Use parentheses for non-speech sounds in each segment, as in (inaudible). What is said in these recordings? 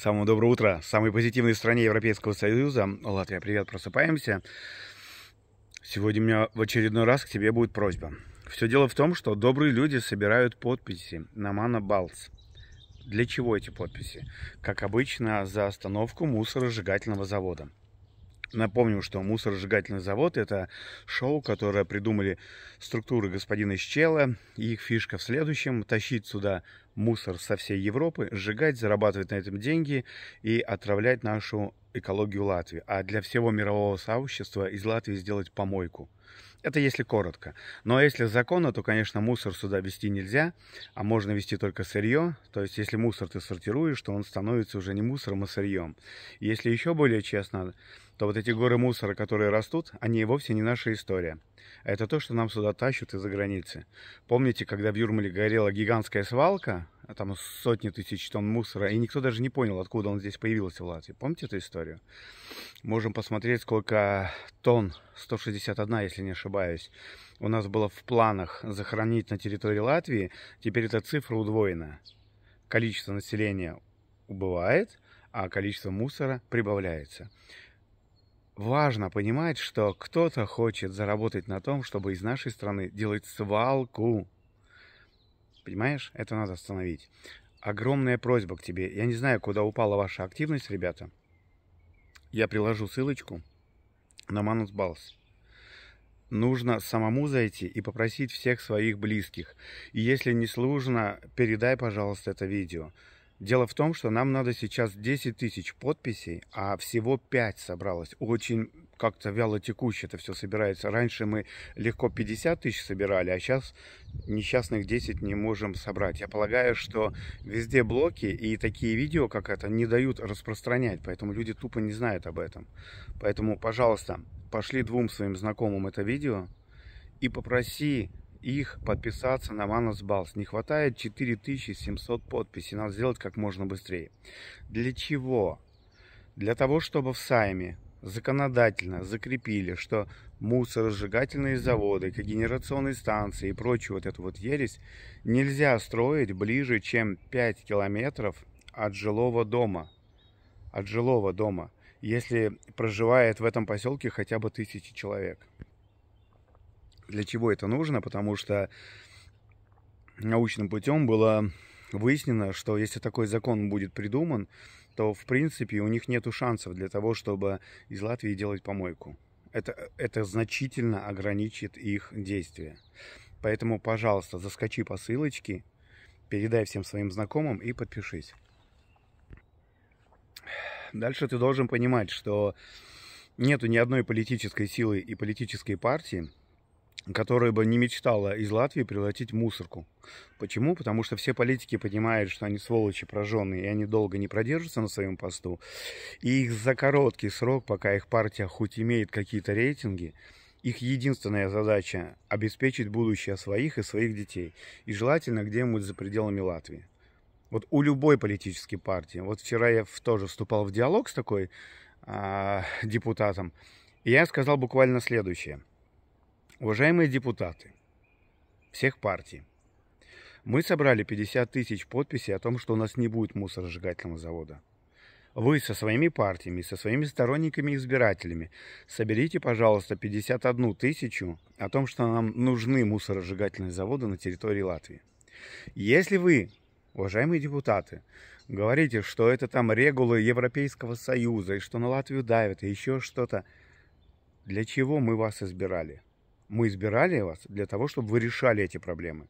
Самого доброго утра. Самой позитивной стране Европейского Союза. Латвия, привет, просыпаемся. Сегодня у меня в очередной раз к тебе будет просьба. Все дело в том, что добрые люди собирают подписи на Мана Балц. Для чего эти подписи? Как обычно, за остановку мусоросжигательного завода. Напомню, что мусоросжигательный завод – это шоу, которое придумали структуры господина Щела. их фишка в следующем – тащить сюда мусор со всей Европы, сжигать, зарабатывать на этом деньги и отравлять нашу экологию Латвии, а для всего мирового сообщества из Латвии сделать помойку. Это если коротко. Но если законно, то, конечно, мусор сюда вести нельзя, а можно вести только сырье. То есть, если мусор ты сортируешь, то он становится уже не мусором, а сырьем. И если еще более честно, то вот эти горы мусора, которые растут, они и вовсе не наша история. Это то, что нам сюда тащат из-за границы. Помните, когда в Юрмале горела гигантская свалка, а там сотни тысяч тонн мусора, и никто даже не понял, откуда он здесь появился в Латвии. Помните эту историю? Можем посмотреть, сколько тонн, 161, если не ошибаюсь, у нас было в планах захоронить на территории Латвии. Теперь эта цифра удвоена. Количество населения убывает, а количество мусора прибавляется. Важно понимать, что кто-то хочет заработать на том, чтобы из нашей страны делать свалку Понимаешь? Это надо остановить. Огромная просьба к тебе. Я не знаю, куда упала ваша активность, ребята. Я приложу ссылочку на Манус Балс. Нужно самому зайти и попросить всех своих близких. И если не сложно, передай, пожалуйста, это видео. Дело в том, что нам надо сейчас 10 тысяч подписей, а всего 5 собралось. Очень как-то вяло текуще это все собирается. Раньше мы легко 50 тысяч собирали, а сейчас несчастных 10 не можем собрать. Я полагаю, что везде блоки и такие видео, как это, не дают распространять, поэтому люди тупо не знают об этом. Поэтому, пожалуйста, пошли двум своим знакомым это видео и попроси их подписаться на Манус Балс. Не хватает 4700 подписей. Надо сделать как можно быстрее. Для чего? Для того, чтобы в Сайме законодательно закрепили, что мусоросжигательные заводы, когенерационные станции и прочую вот эту вот ересь нельзя строить ближе, чем 5 километров от жилого дома. От жилого дома, если проживает в этом поселке хотя бы тысячи человек. Для чего это нужно? Потому что научным путем было выяснено, что если такой закон будет придуман, то, в принципе, у них нет шансов для того, чтобы из Латвии делать помойку. Это, это значительно ограничит их действия. Поэтому, пожалуйста, заскочи по ссылочке, передай всем своим знакомым и подпишись. Дальше ты должен понимать, что нету ни одной политической силы и политической партии, которая бы не мечтала из Латвии превратить в мусорку. Почему? Потому что все политики понимают, что они сволочи прожженные, и они долго не продержатся на своем посту. И их за короткий срок, пока их партия хоть имеет какие-то рейтинги, их единственная задача – обеспечить будущее своих и своих детей. И желательно где-нибудь за пределами Латвии. Вот у любой политической партии. Вот вчера я тоже вступал в диалог с такой э, депутатом. И я сказал буквально следующее – Уважаемые депутаты всех партий, мы собрали 50 тысяч подписей о том, что у нас не будет мусоросжигательного завода. Вы со своими партиями, со своими сторонниками и избирателями соберите, пожалуйста, 51 тысячу о том, что нам нужны мусоросжигательные заводы на территории Латвии. Если вы, уважаемые депутаты, говорите, что это там регулы Европейского Союза, и что на Латвию давят, и еще что-то, для чего мы вас избирали – мы избирали вас для того, чтобы вы решали эти проблемы.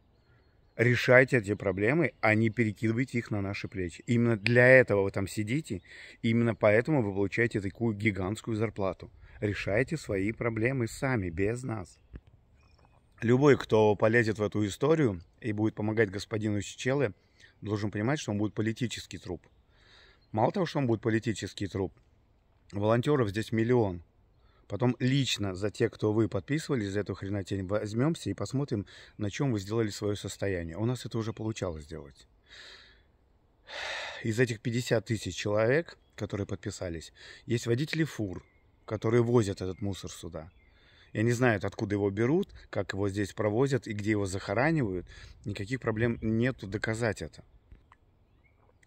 Решайте эти проблемы, а не перекидывайте их на наши плечи. Именно для этого вы там сидите, именно поэтому вы получаете такую гигантскую зарплату. Решайте свои проблемы сами, без нас. Любой, кто полезет в эту историю и будет помогать господину Сичеле, должен понимать, что он будет политический труп. Мало того, что он будет политический труп, волонтеров здесь миллион. Потом лично за те, кто вы подписывались за эту хренотень, возьмемся и посмотрим, на чем вы сделали свое состояние. У нас это уже получалось сделать. Из этих 50 тысяч человек, которые подписались, есть водители фур, которые возят этот мусор сюда. Я не знаю, откуда его берут, как его здесь провозят и где его захоранивают. Никаких проблем нету доказать это.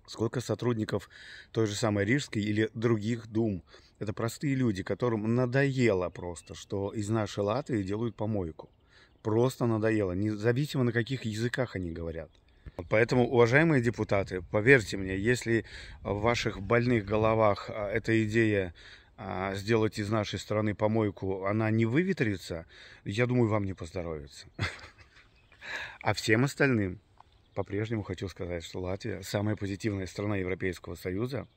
Сколько сотрудников той же самой Рижской или других дум. Это простые люди, которым надоело просто, что из нашей Латвии делают помойку. Просто надоело, независимо на каких языках они говорят. Поэтому, уважаемые депутаты, поверьте мне, если в ваших больных головах а, эта идея а, сделать из нашей страны помойку, она не выветрится, я думаю, вам не поздоровится. (laughs) А всем остальным по-прежнему хочу сказать, что Латвия самая позитивная страна Европейского Союза.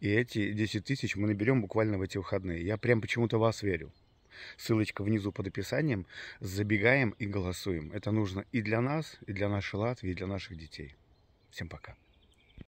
И эти 10 тысяч мы наберем буквально в эти выходные. Я прям почему-то вас верю. Ссылочка внизу под описанием. Забегаем и голосуем. Это нужно и для нас, и для нашей Латвии, и для наших детей. Всем пока.